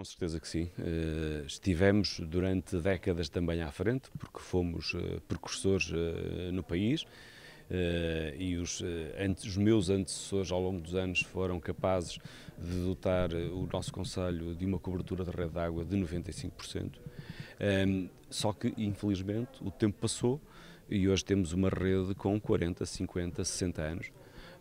Com certeza que sim. Eh, estivemos durante décadas também à frente, porque fomos eh, precursores eh, no país. e os, os, meus antecessores ao longo dos anos foram capazes de dotar o nosso Conselho de uma cobertura de rede de água de 95%. Ehm, só que, infelizmente, o tempo passou e hoje temos uma rede com 40, 50, 60 anos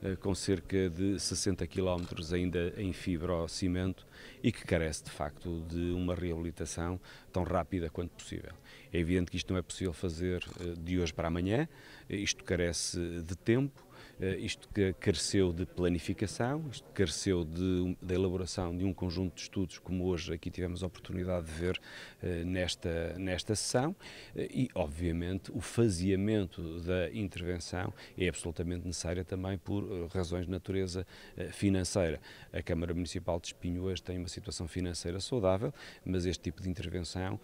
eh, com cerca de 60 quilómetros ainda em fibra ou cimento e que carece de facto de uma reabilitação tão rápida quanto possível. É evidente que isto não é possível fazer eh, de hoje para amanhã, eh, isto carece de tempo, eh, isto careceu de planificação, isto careceu de, da elaboração de um conjunto de estudos, como hoje aqui tivemos a oportunidade de ver eh, nesta, nesta sessão, eh, e, obviamente, o faseamento da intervenção é absolutamente necessária também por razões de natureza financeira. A Câmara Municipal de Espinho hoje tem uma situação financeira saudável, mas este tipo de intervenção,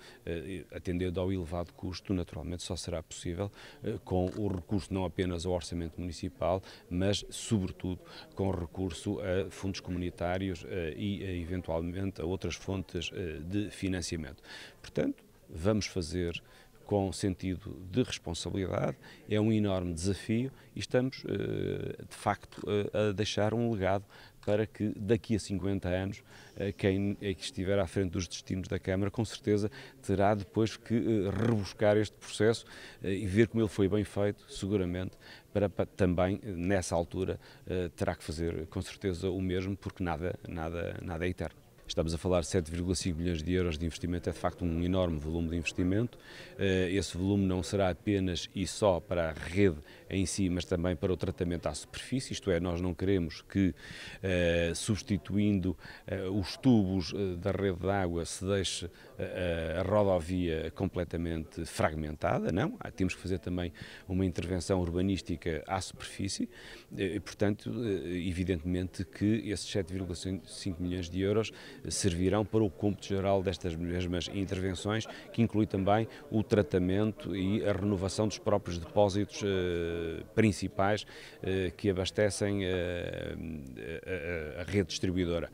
atendendo ao elevado custo, naturalmente só será possível com o recurso não apenas ao orçamento municipal, mas, sobretudo, com recurso a fundos comunitários eh, e, eh, eventualmente, a outras fontes eh, de financiamento. Portanto, vamos fazer com sentido de responsabilidade, é um enorme desafio e estamos, de facto, a deixar um legado para que daqui a 50 anos eh, quem eh, estiver à frente dos destinos da Câmara com certeza terá depois que eh, rebuscar este processo e ver como ele foi bem feito, seguramente, para, para, também nessa altura terá que fazer com certeza o mesmo, porque nada, nada, nada é eterno. Estamos a falar de 7,5 milhões de euros de investimento, é de facto um enorme volume de investimento. Eh, esse volume não será apenas e só para a rede em si, mas também para o tratamento à superfície, isto é, nós não queremos que, eh, substituindo eh, os tubos da rede de água, se deixe a rodovia completamente fragmentada, não. Ah, temos que fazer também uma intervenção urbanística à superfície, e, portanto, evidentemente que esses 7,5 milhões de euros servirão para o cúmplice geral destas mesmas intervenções, que inclui também o tratamento e a renovação dos próprios depósitos eh, principais eh, que abastecem eh, a, rede distribuidora.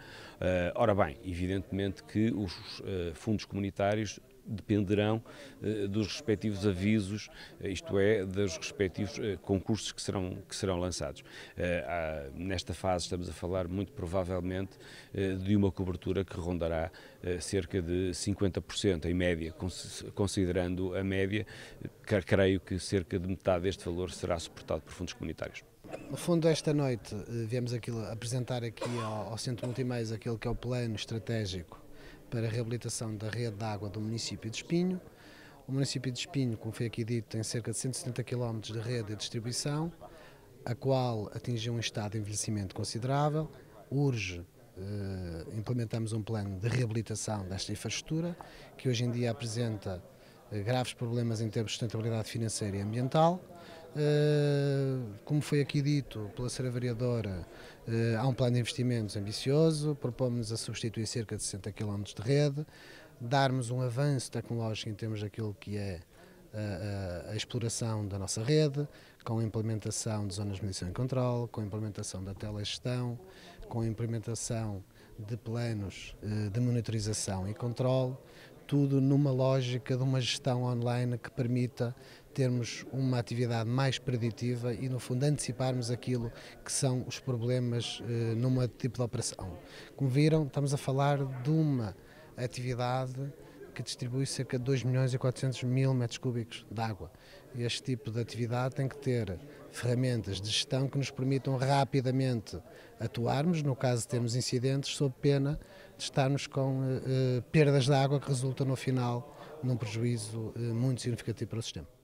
ora bem, evidentemente que os fundos comunitários dependerão eh, dos respectivos avisos, eh, isto é, dos respectivos eh, concursos que serão, que serão lançados. Nesta fase estamos a falar muito provavelmente de uma cobertura que rondará cerca de 50% em média, considerando a média, creio que cerca de metade deste valor será suportado por fundos comunitários. No fundo, esta noite viemos aquilo, apresentar aqui ao, ao Centro Multimeios aquilo que é o plano estratégico para a reabilitação da rede de água do município de Espinho. O município de Espinho, como foi aqui dito, tem cerca de 170 km de rede de distribuição, a qual atingiu um estado de envelhecimento considerável. Urge eh, implementamos um plano de reabilitação desta infraestrutura, que hoje em dia apresenta eh, graves problemas em termos de sustentabilidade financeira e ambiental. Eh, como foi aqui dito pela Sra. Vereadora, eh, há um plano de investimentos ambicioso, propomos a substituir cerca de 60 km de rede, darmos um avanço tecnológico em termos daquilo que é a, eh, a, exploração da nossa rede, com a implementação de zonas de medição e controle, com a implementação da telegestão, com a implementação de planos de monitorização e controle, tudo numa lógica de uma gestão online que permita termos uma atividade mais preditiva e, no fundo, anteciparmos aquilo que são os problemas eh, numa tipo de operação. Como viram, estamos a falar de uma atividade que distribui cerca de 2 milhões e 400 mil metros cúbicos de água. Este tipo de atividade tem que ter ferramentas de gestão que nos permitam rapidamente atuarmos, no caso de termos incidentes, sob pena de estarmos com eh, eh, perdas de água que resultam no final num prejuízo eh, muito significativo para o sistema.